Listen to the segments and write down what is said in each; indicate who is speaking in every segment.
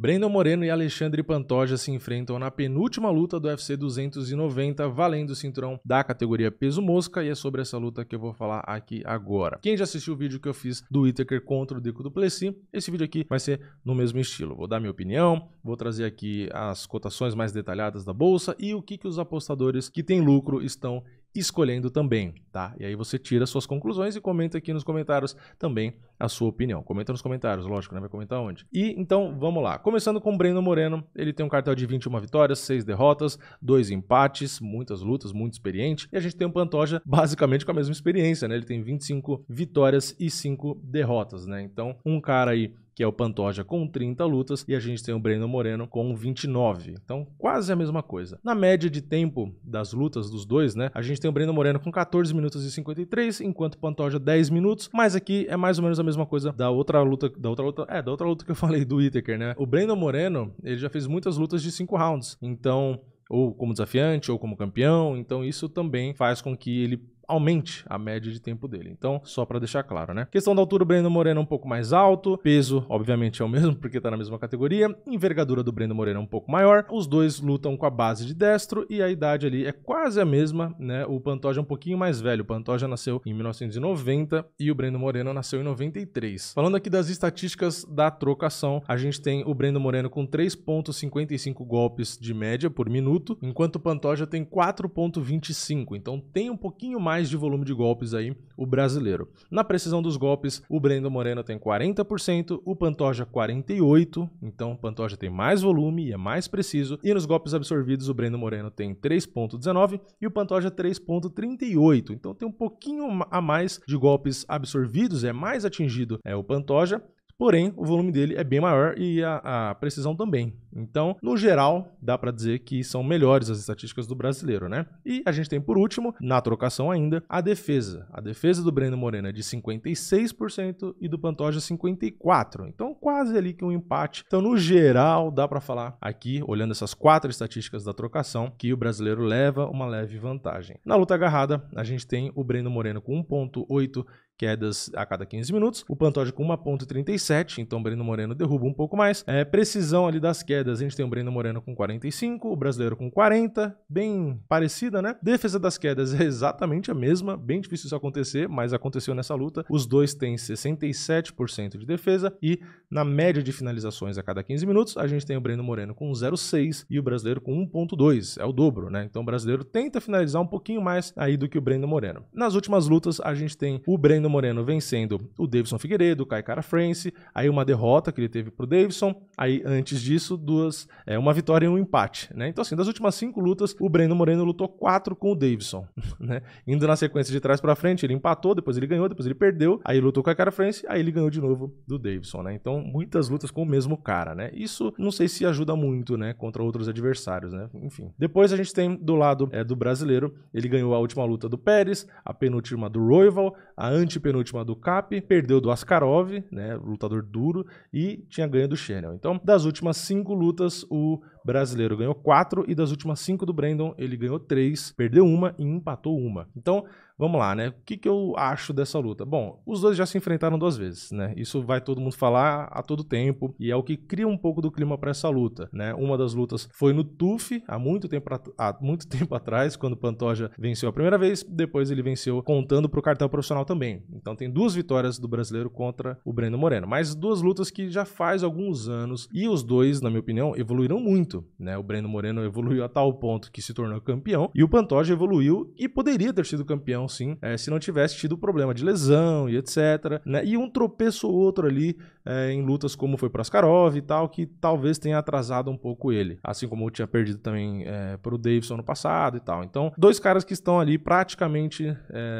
Speaker 1: Brandon Moreno e Alexandre Pantoja se enfrentam na penúltima luta do UFC 290, valendo o cinturão da categoria peso mosca, e é sobre essa luta que eu vou falar aqui agora. Quem já assistiu o vídeo que eu fiz do Whittaker contra o Deco do Plessis, esse vídeo aqui vai ser no mesmo estilo. Vou dar minha opinião, vou trazer aqui as cotações mais detalhadas da bolsa e o que, que os apostadores que têm lucro estão escolhendo também, tá? E aí você tira suas conclusões e comenta aqui nos comentários também a sua opinião. Comenta nos comentários, lógico, né? Vai comentar onde. E então, vamos lá. Começando com o Breno Moreno, ele tem um cartel de 21 vitórias, 6 derrotas, 2 empates, muitas lutas, muito experiente. E a gente tem o Pantoja basicamente com a mesma experiência, né? Ele tem 25 vitórias e 5 derrotas, né? Então, um cara aí que é o Pantoja com 30 lutas, e a gente tem o Breno Moreno com 29. Então, quase a mesma coisa. Na média de tempo das lutas dos dois, né? A gente tem o Breno Moreno com 14 minutos e 53, enquanto o Pantoja 10 minutos, mas aqui é mais ou menos a mesma coisa da outra luta, da outra luta, é, da outra luta que eu falei do Itaker, né? O Brandon Moreno, ele já fez muitas lutas de cinco rounds. Então, ou como desafiante, ou como campeão. Então, isso também faz com que ele aumente a média de tempo dele. Então, só para deixar claro, né? Questão da altura, o Breno Moreno é um pouco mais alto, peso, obviamente, é o mesmo, porque tá na mesma categoria, envergadura do Breno Moreno é um pouco maior, os dois lutam com a base de destro e a idade ali é quase a mesma, né? O Pantoja é um pouquinho mais velho, o Pantoja nasceu em 1990 e o Breno Moreno nasceu em 93. Falando aqui das estatísticas da trocação, a gente tem o Breno Moreno com 3.55 golpes de média por minuto, enquanto o Pantoja tem 4.25, então tem um pouquinho mais mais de volume de golpes aí, o brasileiro. Na precisão dos golpes, o Brendo Moreno tem 40%, o Pantoja 48%, então o Pantoja tem mais volume e é mais preciso. E nos golpes absorvidos, o Brendo Moreno tem 3.19 e o Pantoja 3.38. Então tem um pouquinho a mais de golpes absorvidos, é mais atingido é o Pantoja, porém o volume dele é bem maior e a, a precisão também. Então, no geral, dá para dizer que são melhores as estatísticas do brasileiro, né? E a gente tem por último, na trocação ainda, a defesa. A defesa do Breno Moreno é de 56% e do Pantoja 54%. Então, quase ali que um empate. Então, no geral, dá para falar aqui, olhando essas quatro estatísticas da trocação, que o brasileiro leva uma leve vantagem. Na luta agarrada, a gente tem o Breno Moreno com 1.8 quedas a cada 15 minutos. O Pantoja com 1.37, então o Breno Moreno derruba um pouco mais. É, precisão ali das quedas, a gente tem o Breno Moreno com 45, o Brasileiro com 40, bem parecida, né? Defesa das quedas é exatamente a mesma, bem difícil isso acontecer, mas aconteceu nessa luta. Os dois têm 67% de defesa e na média de finalizações a cada 15 minutos, a gente tem o Breno Moreno com 0.6 e o Brasileiro com 1.2, é o dobro, né? Então o Brasileiro tenta finalizar um pouquinho mais aí do que o Breno Moreno. Nas últimas lutas, a gente tem o Breno Moreno vencendo o Davidson Figueiredo, o Caicara France, aí uma derrota que ele teve pro Davidson, aí antes disso, duas, é, uma vitória e um empate. Né? Então, assim, das últimas cinco lutas, o Breno Moreno lutou quatro com o Davidson. Né? Indo na sequência de trás para frente, ele empatou, depois ele ganhou, depois ele perdeu, aí lutou com a cara France, aí ele ganhou de novo do Davidson. Né? Então, muitas lutas com o mesmo cara. Né? Isso não sei se ajuda muito né? contra outros adversários. Né? Enfim. Depois a gente tem do lado é, do brasileiro, ele ganhou a última luta do Pérez, a penúltima do Royval, a anti penúltima do Cap, perdeu do Askarov, né, lutador duro, e tinha ganho do Chenel. Então, das últimas cinco lutas, o brasileiro ganhou quatro e das últimas cinco do Brandon, ele ganhou três, perdeu uma e empatou uma. Então, vamos lá, né? O que, que eu acho dessa luta? Bom, os dois já se enfrentaram duas vezes, né? Isso vai todo mundo falar a todo tempo e é o que cria um pouco do clima para essa luta, né? Uma das lutas foi no TUF há muito tempo, há muito tempo atrás, quando o Pantoja venceu a primeira vez, depois ele venceu contando para o cartel profissional também. Então tem duas vitórias do brasileiro contra o Breno Moreno, mas duas lutas que já faz alguns anos e os dois, na minha opinião, evoluíram muito muito, né? O Breno Moreno evoluiu a tal ponto que se tornou campeão e o Pantoja evoluiu e poderia ter sido campeão sim, é, se não tivesse tido problema de lesão e etc, né? E um tropeço ou outro ali é, em lutas como foi Praskarov e tal, que talvez tenha atrasado um pouco ele, assim como eu tinha perdido também é, eh, para o Davidson no passado e tal. Então, dois caras que estão ali praticamente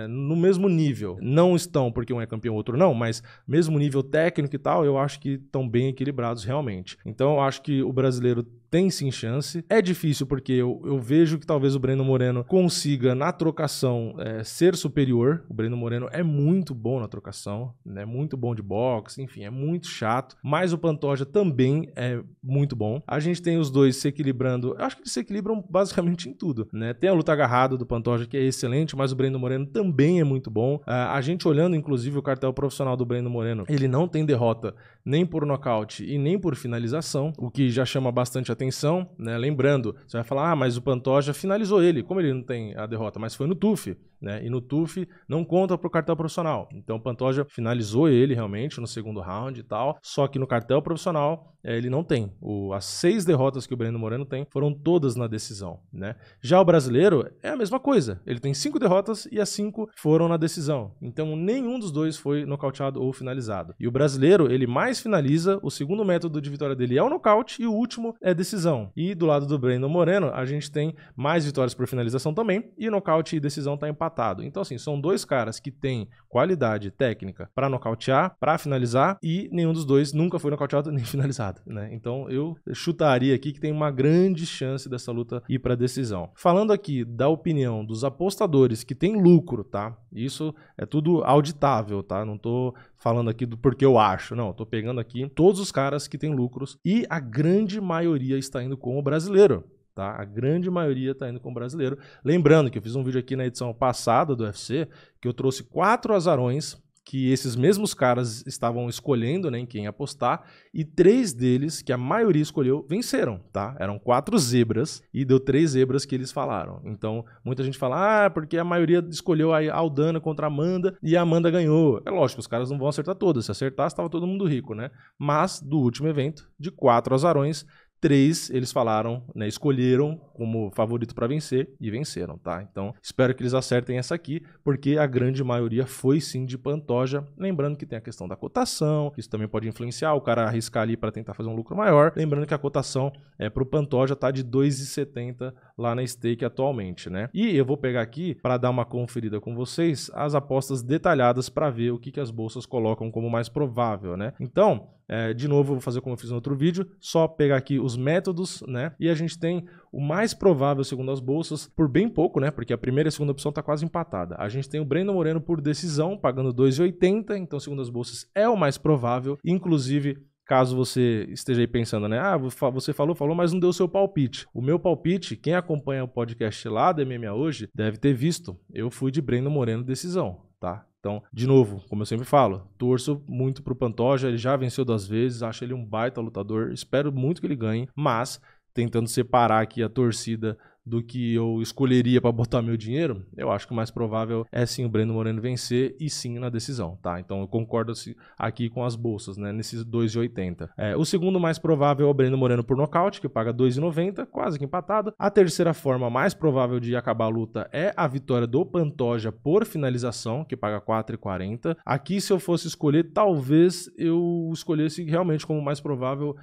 Speaker 1: no mesmo nível, não estão porque um é campeão, outro não, mas mesmo nível técnico e tal, eu acho que estão bem equilibrados realmente. Então, eu acho que o brasileiro tem sim chance. É difícil porque eu, eu vejo que talvez o Breno Moreno consiga, na trocação, é, ser superior. O Breno Moreno é muito bom na trocação, né? Muito bom de boxe, enfim, é muito chato. Mas o Pantoja também é muito bom. A gente tem os dois se equilibrando. Eu acho que eles se equilibram basicamente em tudo, né? Tem a luta agarrada do Pantoja, que é excelente, mas o Breno Moreno também é muito bom. Uh, a gente olhando, inclusive, o cartel profissional do Breno Moreno, ele não tem derrota nem por nocaute e nem por finalização, o que já chama bastante atenção atenção, né? Lembrando, você vai falar, ah, mas o Pantoja finalizou ele. Como ele não tem a derrota? Mas foi no TUF né? E no TUF não conta pro cartel profissional. Então o Pantoja finalizou ele realmente no segundo round e tal. Só que no cartel profissional é, ele não tem. O, as seis derrotas que o Breno Moreno tem foram todas na decisão, né? Já o brasileiro é a mesma coisa. Ele tem cinco derrotas e as cinco foram na decisão. Então nenhum dos dois foi nocauteado ou finalizado. E o brasileiro ele mais finaliza. O segundo método de vitória dele é o nocaute e o último é decisão. E do lado do Breno Moreno a gente tem mais vitórias por finalização também. E nocaute e decisão tá empatado então, assim, são dois caras que têm qualidade técnica para nocautear, para finalizar, e nenhum dos dois nunca foi nocauteado nem finalizado, né? Então, eu chutaria aqui que tem uma grande chance dessa luta ir para decisão. Falando aqui da opinião dos apostadores que tem lucro, tá? Isso é tudo auditável, tá? Não tô falando aqui do porque eu acho, não, Estou tô pegando aqui todos os caras que têm lucros e a grande maioria está indo com o brasileiro. Tá? A grande maioria está indo com o brasileiro. Lembrando que eu fiz um vídeo aqui na edição passada do UFC, que eu trouxe quatro azarões que esses mesmos caras estavam escolhendo né, em quem apostar, e três deles, que a maioria escolheu, venceram, tá? Eram quatro zebras e deu três zebras que eles falaram. Então, muita gente fala, ah, porque a maioria escolheu a Aldana contra a Amanda e a Amanda ganhou. É lógico, os caras não vão acertar todas. Se acertasse, estava todo mundo rico, né? Mas, do último evento, de quatro azarões, três eles falaram, né, escolheram como favorito para vencer e venceram, tá? Então, espero que eles acertem essa aqui, porque a grande maioria foi sim de Pantoja, lembrando que tem a questão da cotação, isso também pode influenciar o cara arriscar ali para tentar fazer um lucro maior, lembrando que a cotação é pro Pantoja tá de 2,70 lá na stake atualmente, né? E eu vou pegar aqui para dar uma conferida com vocês as apostas detalhadas para ver o que que as bolsas colocam como mais provável, né? Então, é, de novo, vou fazer como eu fiz no outro vídeo, só pegar aqui os métodos, né? E a gente tem o mais provável, segundo as bolsas, por bem pouco, né? Porque a primeira e a segunda opção está quase empatada. A gente tem o Breno Moreno por decisão, pagando 2,80, então, segundo as bolsas, é o mais provável. Inclusive, caso você esteja aí pensando, né? Ah, você falou, falou, mas não deu o seu palpite. O meu palpite, quem acompanha o podcast lá da MMA hoje, deve ter visto. Eu fui de Breno Moreno decisão, tá? Então, de novo, como eu sempre falo, torço muito pro Pantoja, ele já venceu duas vezes, acho ele um baita lutador, espero muito que ele ganhe, mas tentando separar aqui a torcida do que eu escolheria para botar meu dinheiro, eu acho que o mais provável é sim o Breno Moreno vencer e sim na decisão, tá? Então eu concordo aqui com as bolsas, né? Nesses 2,80. É, o segundo mais provável é o Breno Moreno por nocaute, que paga 2,90, quase que empatado. A terceira forma mais provável de acabar a luta é a vitória do Pantoja por finalização, que paga 4,40. Aqui, se eu fosse escolher, talvez eu escolhesse realmente como mais provável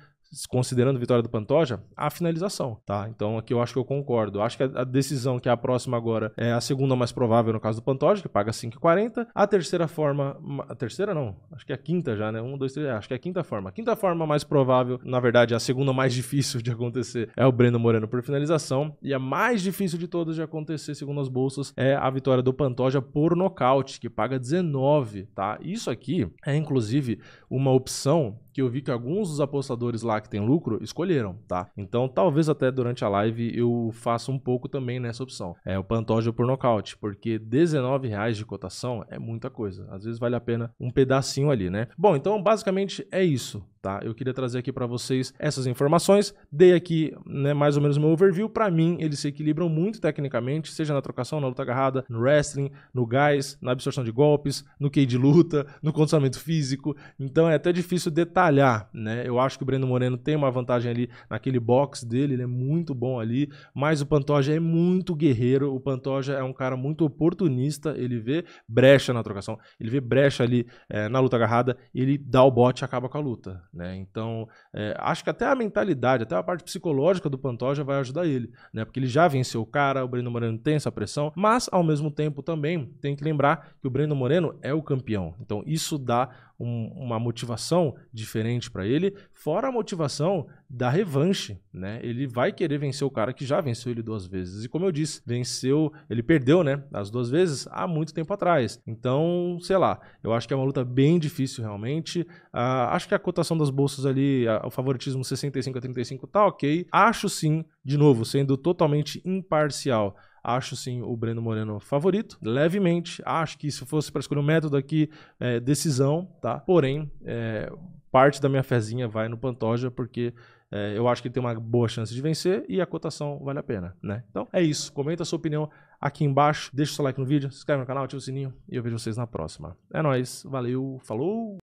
Speaker 1: considerando a vitória do Pantoja, a finalização, tá? Então aqui eu acho que eu concordo. Acho que a, decisão que é a próxima agora é a segunda mais provável no caso do Pantoja, que paga 5,40. A terceira forma, a terceira não, acho que é a quinta já, né? Um, dois, três, é, acho que é a quinta forma. A quinta forma mais provável, na verdade, a segunda mais difícil de acontecer é o Breno Moreno por finalização e a mais difícil de todas de acontecer, segundo as bolsas, é a vitória do Pantoja por nocaute, que paga 19, tá? Isso aqui é inclusive uma opção que eu vi que alguns dos apostadores lá que tem lucro escolheram, tá? Então talvez até durante a live eu faça um pouco também nessa opção. É o Pantoja por nocaute, porque R$19 de cotação é muita coisa. Às vezes vale a pena um pedacinho ali, né? Bom, então basicamente é isso. Tá? Eu queria trazer aqui para vocês essas informações, dei aqui né, mais ou menos meu overview. Para mim, eles se equilibram muito tecnicamente, seja na trocação, na luta agarrada, no wrestling, no gás, na absorção de golpes, no key de luta, no condicionamento físico. Então é até difícil detalhar né? Eu acho que o Breno Moreno tem uma vantagem ali naquele box dele, ele é muito bom ali, mas o Pantoja é muito guerreiro, o Pantoja é um cara muito oportunista, ele vê brecha na trocação, ele vê brecha ali é, na luta agarrada, ele dá o bote e acaba com a luta, né? Então, é, acho que até a mentalidade, até a parte psicológica do Pantoja vai ajudar ele, né? Porque ele já venceu o cara, o Breno Moreno tem essa pressão, mas ao mesmo tempo também tem que lembrar que o Breno Moreno é o campeão, então isso dá um, uma motivação diferente para ele, fora a motivação da revanche, né? Ele vai querer vencer o cara que já venceu ele duas vezes. E como eu disse, venceu, ele perdeu, né, as duas vezes há muito tempo atrás. Então, sei lá, eu acho que é uma luta bem difícil realmente. Uh, acho que a cotação das bolsas ali, a, o favoritismo 65 a 35 tá OK. Acho sim, de novo, sendo totalmente imparcial. Acho sim o Breno Moreno favorito, levemente. Acho que se fosse para escolher um método aqui, é, decisão, tá? Porém, é, parte da minha fezinha vai no Pantoja, porque é, eu acho que ele tem uma boa chance de vencer e a cotação vale a pena, né? Então é isso. Comenta a sua opinião aqui embaixo. Deixa o seu like no vídeo, se inscreve no canal, ativa o sininho e eu vejo vocês na próxima. É nóis, valeu, falou!